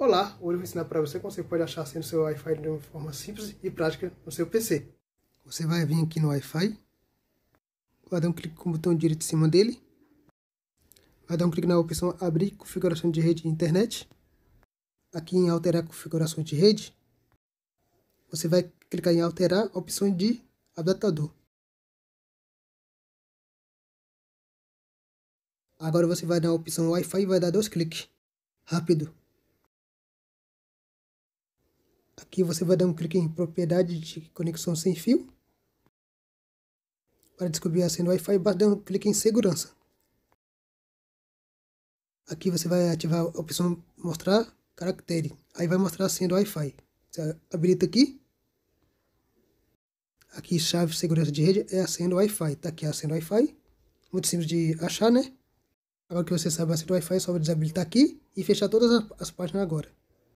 Olá, hoje eu vou ensinar para você como você pode achar a seu Wi-Fi de uma forma simples e prática no seu PC. Você vai vir aqui no Wi-Fi, vai dar um clique com o botão direito em cima dele, vai dar um clique na opção Abrir configuração de rede e internet, aqui em Alterar configuração de rede, você vai clicar em Alterar opção de adaptador. Agora você vai na opção Wi-Fi e vai dar dois cliques. Rápido. Aqui você vai dar um clique em propriedade de conexão sem fio. Para descobrir a senha Wi-Fi, basta dar um clique em segurança. Aqui você vai ativar a opção mostrar caractere. Aí vai mostrar a senha do Wi-Fi. Você habilita aqui. Aqui chave segurança de rede é a senha do Wi-Fi. Tá aqui a senha do Wi-Fi. Muito simples de achar, né? Agora que você sabe a senha do Wi-Fi, é só desabilitar aqui e fechar todas as páginas agora.